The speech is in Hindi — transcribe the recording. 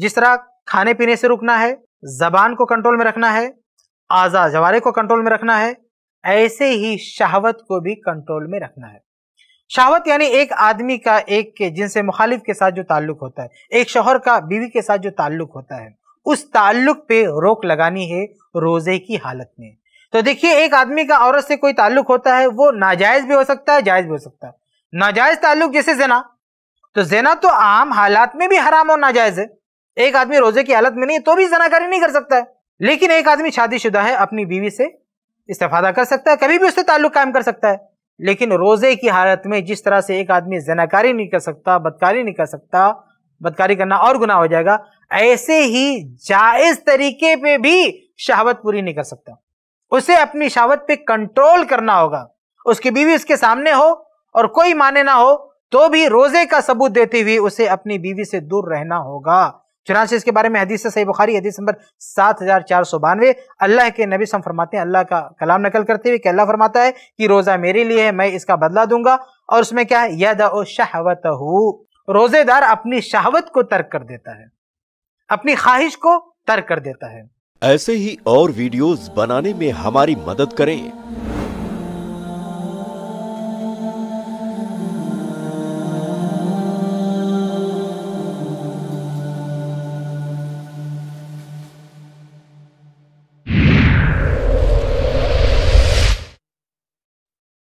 जिस तरह खाने पीने से रुकना है जबान को कंट्रोल में रखना है आज़ा जवारे को कंट्रोल में रखना है ऐसे ही शहावत को भी कंट्रोल में रखना है शहावत यानी एक आदमी का एक के जिनसे मुखालिफ के साथ जो ताल्लुक होता है एक शोहर का बीवी के साथ जो ताल्लुक होता है उस ताल्लुक पे रोक लगानी है रोजे की हालत में तो देखिए एक आदमी का औरत से कोई ताल्लुक होता है वो नाजायज भी हो सकता है जायज भी हो सकता है नाजायज ताल्लुक जैसे जेना तो जेना तो आम हालात में भी हराम और नाजायज है एक आदमी रोजे की हालत में नहीं है तो भी जनाकारी नहीं कर सकता है लेकिन एक आदमी शादीशुदा है अपनी बीवी से इस्तेफादा कर सकता है कभी भी उससे ताल्लुक कायम कर सकता है लेकिन रोजे की हालत में जिस तरह से एक आदमी जनाकारी नहीं कर सकता बदकारी नहीं कर सकता बदकारी करना और गुना हो जाएगा ऐसे ही जायज तरीके पे भी शहावत पूरी नहीं कर सकता उसे अपनी शहावत पे कंट्रोल करना होगा उसकी बीवी उसके सामने हो और कोई माने ना हो तो भी रोजे का सबूत देते हुए उसे अपनी बीवी से दूर रहना होगा चुनाच इसके बारे में हदीस सही बुखारी हदीस नंबर सात हज़ार चार सौ बानवे अल्लाह के नबी सम फरमाते हैं अल्लाह का कलाम नकल करते हुए अल्लाह फरमाता है कि रोज़ा मेरे लिए है मैं इसका बदला दूंगा और उसमें क्या है यद शहवत रोज़ेदार अपनी शहावत को तर्क कर देता है अपनी ख्वाहिश को तर्क कर देता है ऐसे ही और वीडियोस बनाने में हमारी मदद करें